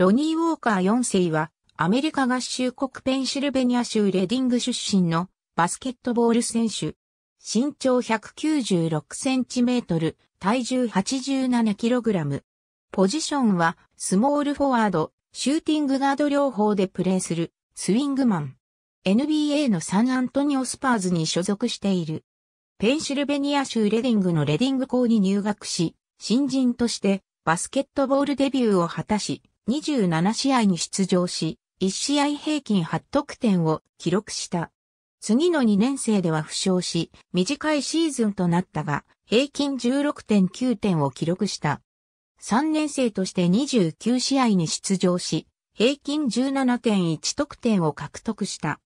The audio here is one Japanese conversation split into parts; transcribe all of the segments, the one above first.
ロニー・ウォーカー4世は、アメリカ合衆国ペンシルベニア州レディング出身のバスケットボール選手。身長1 9 6トル、体重8 7ラム。ポジションは、スモールフォワード、シューティングガード両方でプレーする、スウィングマン。NBA のサンアントニオスパーズに所属している。ペンシルベニア州レディングのレディング校に入学し、新人としてバスケットボールデビューを果たし、27試合に出場し、1試合平均8得点を記録した。次の2年生では負傷し、短いシーズンとなったが、平均16.9点を記録した。3年生として29試合に出場し、平均17.1得点を獲得した。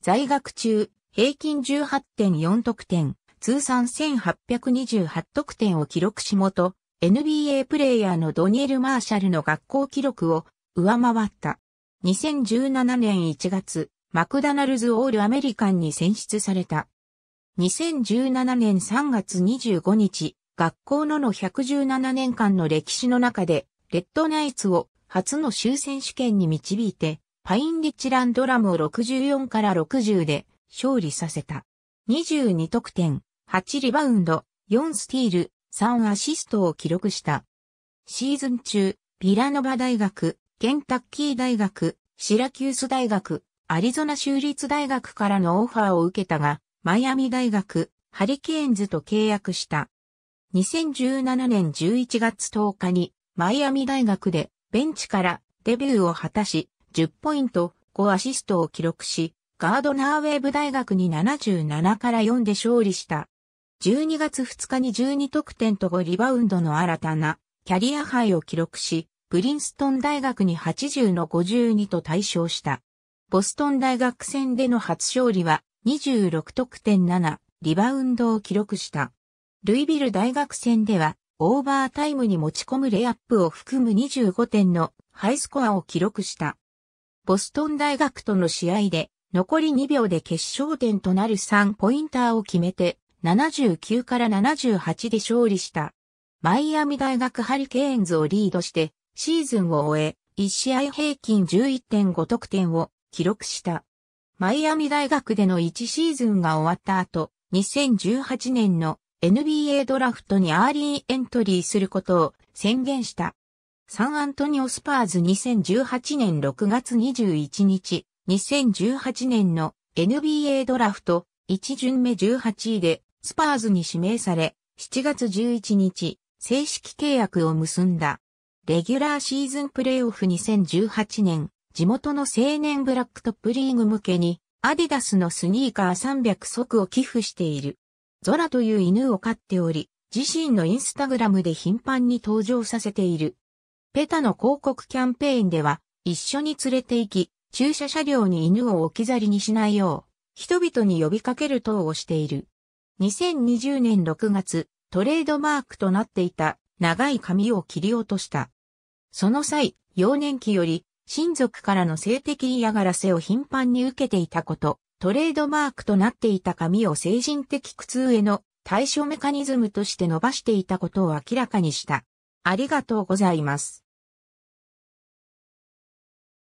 在学中、平均18.4得点、通算1828得点を記録し元、NBA プレイヤーのドニエル・マーシャルの学校記録を上回った。2017年1月、マクダナルズ・オール・アメリカンに選出された。2017年3月25日、学校のの117年間の歴史の中で、レッドナイツを初の終戦試権に導いて、パインリッチランドラムを64から60で勝利させた。22得点、8リバウンド、4スティール、3アシストを記録した。シーズン中、ビラノバ大学、ケンタッキー大学、シラキュース大学、アリゾナ州立大学からのオファーを受けたが、マイアミ大学、ハリケーンズと契約した。2017年11月10日に、マイアミ大学で、ベンチからデビューを果たし、10ポイント、5アシストを記録し、ガードナーウェーブ大学に77から4で勝利した。12月2日に12得点と5リバウンドの新たなキャリアハイを記録し、プリンストン大学に80の52と対象した。ボストン大学戦での初勝利は26得点7リバウンドを記録した。ルイビル大学戦ではオーバータイムに持ち込むレイアップを含む25点のハイスコアを記録した。ボストン大学との試合で残り2秒で決勝点となる3ポインターを決めて79から78で勝利した。マイアミ大学ハリケーンズをリードして、シーズンを終え、1試合平均11.5得点を記録した。マイアミ大学での1シーズンが終わった後、2018年の NBA ドラフトにアーリーエントリーすることを宣言した。サンアントニオスパーズ2018年6月21日、2018年の NBA ドラフト1巡目18位でスパーズに指名され、7月11日、正式契約を結んだ。レギュラーシーズンプレイオフ2018年、地元の青年ブラックトップリーグ向けに、アディダスのスニーカー300足を寄付している。ゾラという犬を飼っており、自身のインスタグラムで頻繁に登場させている。ペタの広告キャンペーンでは、一緒に連れて行き、駐車車両に犬を置き去りにしないよう、人々に呼びかける等をしている。2020年6月、トレードマークとなっていた長い髪を切り落とした。その際、幼年期より親族からの性的嫌がらせを頻繁に受けていたこと、トレードマークとなっていた髪を精神的苦痛への対処メカニズムとして伸ばしていたことを明らかにした。ありがとうございます。